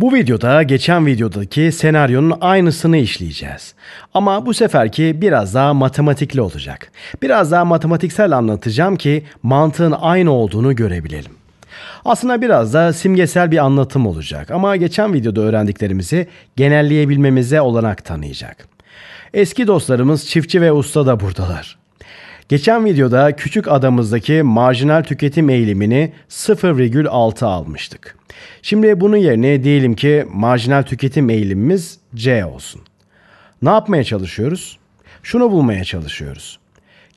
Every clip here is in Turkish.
Bu videoda geçen videodaki senaryonun aynısını işleyeceğiz. Ama bu seferki biraz daha matematikli olacak. Biraz daha matematiksel anlatacağım ki mantığın aynı olduğunu görebilelim. Aslında biraz da simgesel bir anlatım olacak ama geçen videoda öğrendiklerimizi genelleyebilmemize olanak tanıyacak. Eski dostlarımız çiftçi ve usta da buradalar. Geçen videoda küçük adamızdaki marjinal tüketim eğilimini 0,6 almıştık. Şimdi bunun yerine diyelim ki marjinal tüketim eğilimimiz C olsun. Ne yapmaya çalışıyoruz? Şunu bulmaya çalışıyoruz.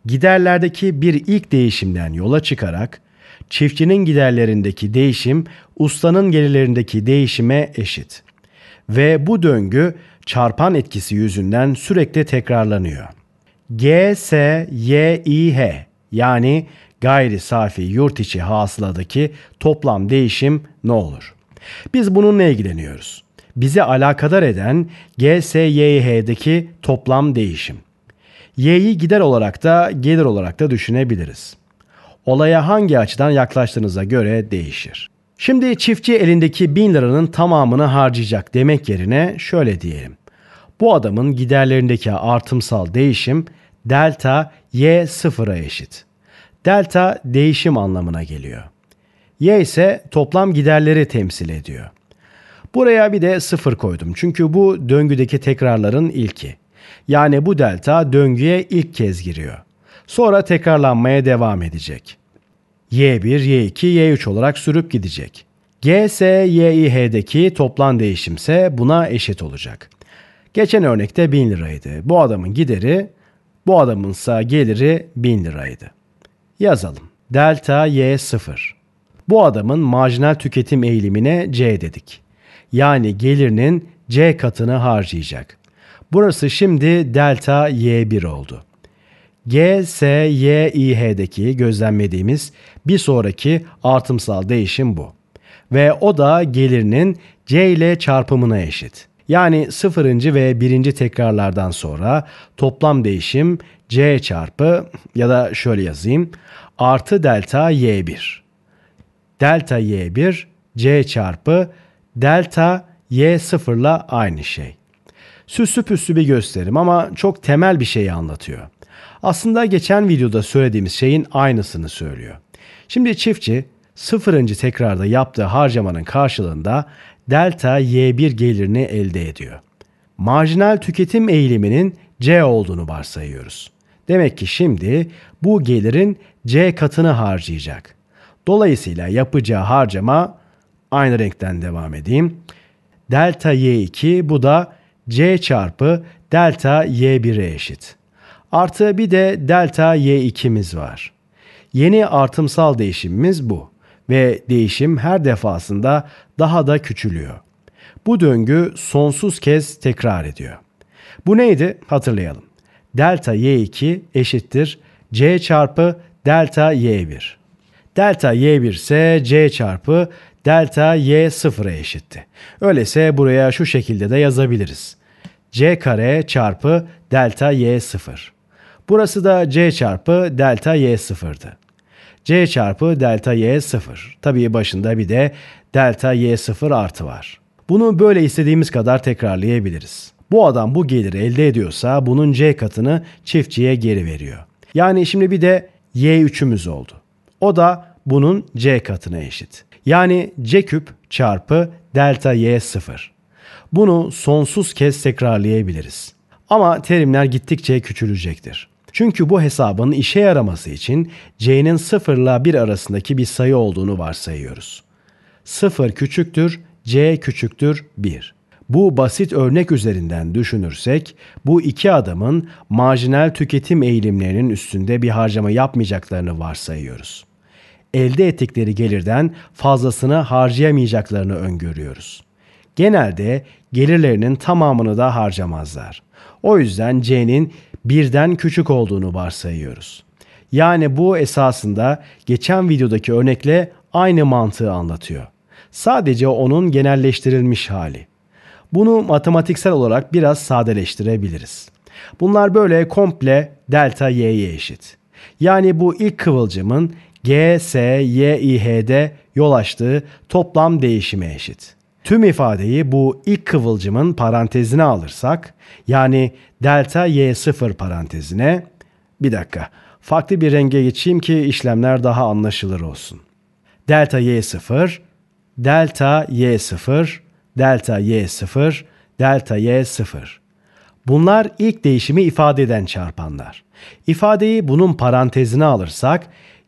Giderlerdeki bir ilk değişimden yola çıkarak çiftçinin giderlerindeki değişim ustanın gelirlerindeki değişime eşit. Ve bu döngü çarpan etkisi yüzünden sürekli tekrarlanıyor. G Y I H yani gayri safi yurt içi hasıladaki toplam değişim ne olur? Biz bununla ilgileniyoruz. Bizi alakadar eden GSYİH'deki toplam değişim. Y'yi gider olarak da gelir olarak da düşünebiliriz. Olaya hangi açıdan yaklaştığınıza göre değişir. Şimdi çiftçi elindeki 1000 liranın tamamını harcayacak demek yerine şöyle diyelim. Bu adamın giderlerindeki artımsal değişim delta y sıfıra eşit. Delta değişim anlamına geliyor. Y ise toplam giderleri temsil ediyor. Buraya bir de sıfır koydum çünkü bu döngüdeki tekrarların ilki. Yani bu delta döngüye ilk kez giriyor. Sonra tekrarlanmaya devam edecek. Y1, Y2, Y3 olarak sürüp gidecek. G GS, YİH'deki toplam değişimse buna eşit olacak. Geçen örnekte 1000 liraydı. Bu adamın gideri bu adamınsa geliri 1000 liraydı. Yazalım. Delta Y 0. Bu adamın marjinal tüketim eğilimine C dedik. Yani gelirinin C katını harcayacak. Burası şimdi delta Y1 oldu. G, S, Y, I, H'deki gözlemlediğimiz bir sonraki artımsal değişim bu. Ve o da gelirinin C ile çarpımına eşit. Yani 0. ve birinci tekrarlardan sonra toplam değişim C çarpı ya da şöyle yazayım artı delta Y1. Delta Y1 C çarpı delta Y0 ile aynı şey. Süslü püslü bir gösterim ama çok temel bir şeyi anlatıyor. Aslında geçen videoda söylediğimiz şeyin aynısını söylüyor. Şimdi çiftçi sıfırıncı tekrarda yaptığı harcamanın karşılığında delta Y1 gelirini elde ediyor. Marjinal tüketim eğiliminin C olduğunu varsayıyoruz. Demek ki şimdi bu gelirin C katını harcayacak. Dolayısıyla yapacağı harcama aynı renkten devam edeyim. Delta Y2 bu da C çarpı delta Y1'e eşit. Artı bir de delta Y2'miz var. Yeni artımsal değişimimiz bu ve değişim her defasında daha da küçülüyor. Bu döngü sonsuz kez tekrar ediyor. Bu neydi? Hatırlayalım. Delta Y2 eşittir C çarpı delta Y1. Delta Y1 ise C çarpı delta y sıfıra eşitti. Öyleyse buraya şu şekilde de yazabiliriz. c kare çarpı delta y sıfır. Burası da c çarpı delta y sıfırdı. C çarpı delta y 0. Tabii başında bir de delta y 0 artı var. Bunu böyle istediğimiz kadar tekrarlayabiliriz. Bu adam bu geliri elde ediyorsa bunun c katını çiftçiye geri veriyor. Yani şimdi bir de y 3'ümüz oldu. O da bunun c katına eşit. Yani c küp çarpı delta y 0. Bunu sonsuz kez tekrarlayabiliriz. Ama terimler gittikçe küçülecektir. Çünkü bu hesabın işe yaraması için c'nin 0 ile 1 arasındaki bir sayı olduğunu varsayıyoruz. 0 küçüktür, c küçüktür 1. Bu basit örnek üzerinden düşünürsek bu iki adamın marjinal tüketim eğilimlerinin üstünde bir harcama yapmayacaklarını varsayıyoruz. Elde ettikleri gelirden fazlasını harcayamayacaklarını öngörüyoruz. Genelde gelirlerinin tamamını da harcamazlar. O yüzden C'nin birden küçük olduğunu varsayıyoruz. Yani bu esasında geçen videodaki örnekle aynı mantığı anlatıyor. Sadece onun genelleştirilmiş hali. Bunu matematiksel olarak biraz sadeleştirebiliriz. Bunlar böyle komple delta y'ye eşit. Yani bu ilk kıvılcımın G, S, Y, İ, H'de yol açtığı toplam değişime eşit. Tüm ifadeyi bu ilk kıvılcımın parantezine alırsak, yani delta y0 parantezine, bir dakika, farklı bir renge geçeyim ki işlemler daha anlaşılır olsun. Delta y0, delta y0, delta y0, delta y0. Bunlar ilk değişimi ifade eden çarpanlar. İfadeyi bunun parantezine alırsak,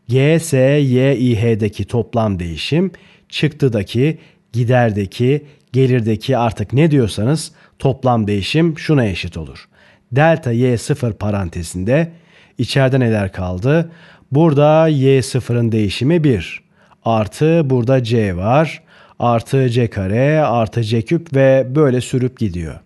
g, s, y, i, h'deki toplam değişim, çıktıdaki giderdeki, gelirdeki artık ne diyorsanız toplam değişim şuna eşit olur. Delta y sıfır parantezinde içeride neler kaldı? Burada y sıfırın değişimi 1 artı burada c var artı c kare artı c küp ve böyle sürüp gidiyor.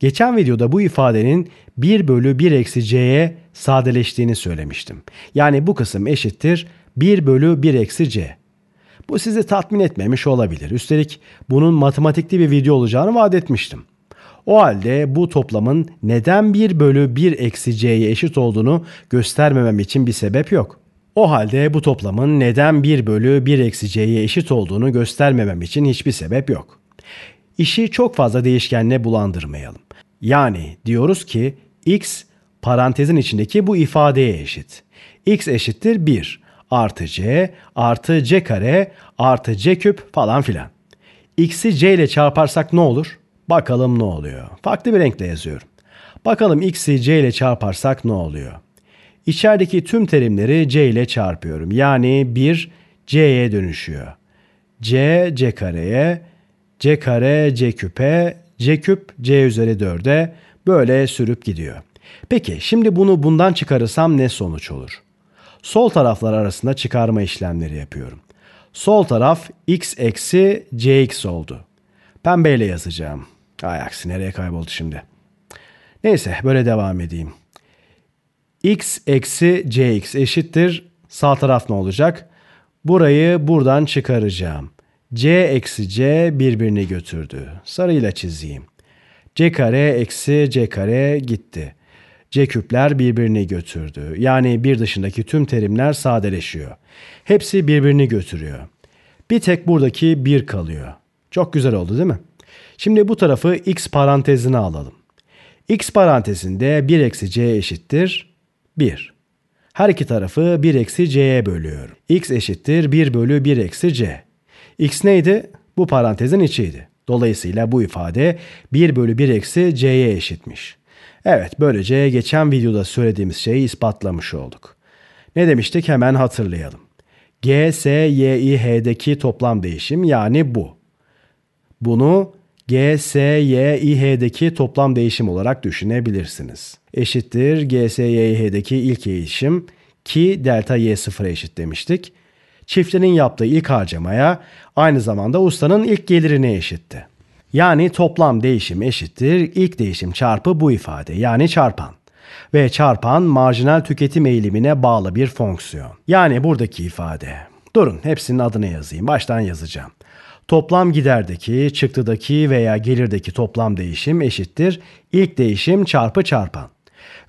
Geçen videoda bu ifadenin 1 bölü 1 eksi c'ye sadeleştiğini söylemiştim. Yani bu kısım eşittir 1 bölü 1 eksi c. Bu sizi tatmin etmemiş olabilir. Üstelik bunun matematikli bir video olacağını vaat etmiştim. O halde bu toplamın neden 1 bölü 1 eksi c'ye eşit olduğunu göstermemem için bir sebep yok. O halde bu toplamın neden 1 bölü 1 eksi c'ye eşit olduğunu göstermemem için hiçbir sebep yok. İşi çok fazla değişkenle bulandırmayalım. Yani diyoruz ki x parantezin içindeki bu ifadeye eşit. x eşittir 1 artı c artı c kare artı c küp falan filan. X'i c ile çarparsak ne olur? Bakalım ne oluyor. Farklı bir renkle yazıyorum. Bakalım x'i c ile çarparsak ne oluyor? İçerideki tüm terimleri c ile çarpıyorum. Yani 1 c'ye dönüşüyor. c c kareye, c kare c küpe, c küp c üzeri 4'e böyle sürüp gidiyor. Peki şimdi bunu bundan çıkarırsam ne sonuç olur? sol taraflar arasında çıkarma işlemleri yapıyorum. Sol taraf x eksi cx oldu. Pembeyle yazacağım. Ay aksi nereye kayboldu şimdi? Neyse böyle devam edeyim. x eksi cx eşittir. Sağ taraf ne olacak? Burayı buradan çıkaracağım. c eksi c birbirini götürdü. Sarıyla çizeyim. c kare eksi c kare gitti. C-küpler birbirini götürdü. Yani bir dışındaki tüm terimler sadeleşiyor. Hepsi birbirini götürüyor. Bir tek buradaki bir kalıyor. Çok güzel oldu değil mi? Şimdi bu tarafı x parantezine alalım. x parantezinde 1 eksi c eşittir 1. Her iki tarafı 1 eksi c'ye bölüyorum. x eşittir 1 bölü 1 eksi c. x neydi? Bu parantezin içiydi. Dolayısıyla bu ifade 1 bölü 1 eksi c'ye eşitmiş. Evet, böylece geçen videoda söylediğimiz şeyi ispatlamış olduk. Ne demiştik hemen hatırlayalım. G, S, Y, I, H'deki toplam değişim yani bu. Bunu G, S, Y, I, H'deki toplam değişim olarak düşünebilirsiniz. Eşittir G, S, Y, I, H'deki ilk değişim ki delta Y sıfıra eşit demiştik. Çiftlerin yaptığı ilk harcamaya aynı zamanda ustanın ilk gelirine eşitti. Yani toplam değişim eşittir ilk değişim çarpı bu ifade yani çarpan ve çarpan marjinal tüketim eğilimine bağlı bir fonksiyon. Yani buradaki ifade. Durun hepsinin adını yazayım. Baştan yazacağım. Toplam giderdeki, çıktıdaki veya gelirdeki toplam değişim eşittir ilk değişim çarpı çarpan.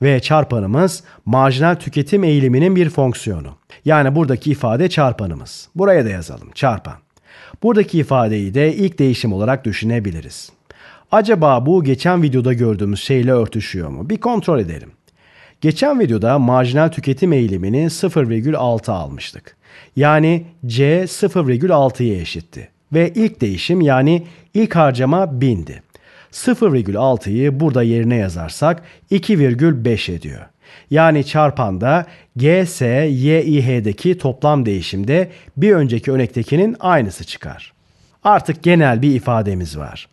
Ve çarpanımız marjinal tüketim eğiliminin bir fonksiyonu. Yani buradaki ifade çarpanımız. Buraya da yazalım çarpan. Buradaki ifadeyi de ilk değişim olarak düşünebiliriz. Acaba bu geçen videoda gördüğümüz şeyle örtüşüyor mu? Bir kontrol edelim. Geçen videoda marjinal tüketim eğilimini 0,6 almıştık. Yani C 0,6'ya eşitti. Ve ilk değişim yani ilk harcama 1000'di. 0,6'yı burada yerine yazarsak 2,5 ediyor. Yani çarpanda GS, toplam değişimde bir önceki örnektekinin aynısı çıkar. Artık genel bir ifademiz var.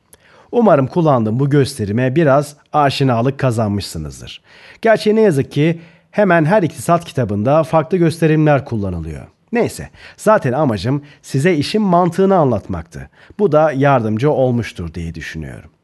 Umarım kullandığım bu gösterime biraz aşinalık kazanmışsınızdır. Gerçi ne yazık ki hemen her iktisat kitabında farklı gösterimler kullanılıyor. Neyse, zaten amacım size işin mantığını anlatmaktı. Bu da yardımcı olmuştur diye düşünüyorum.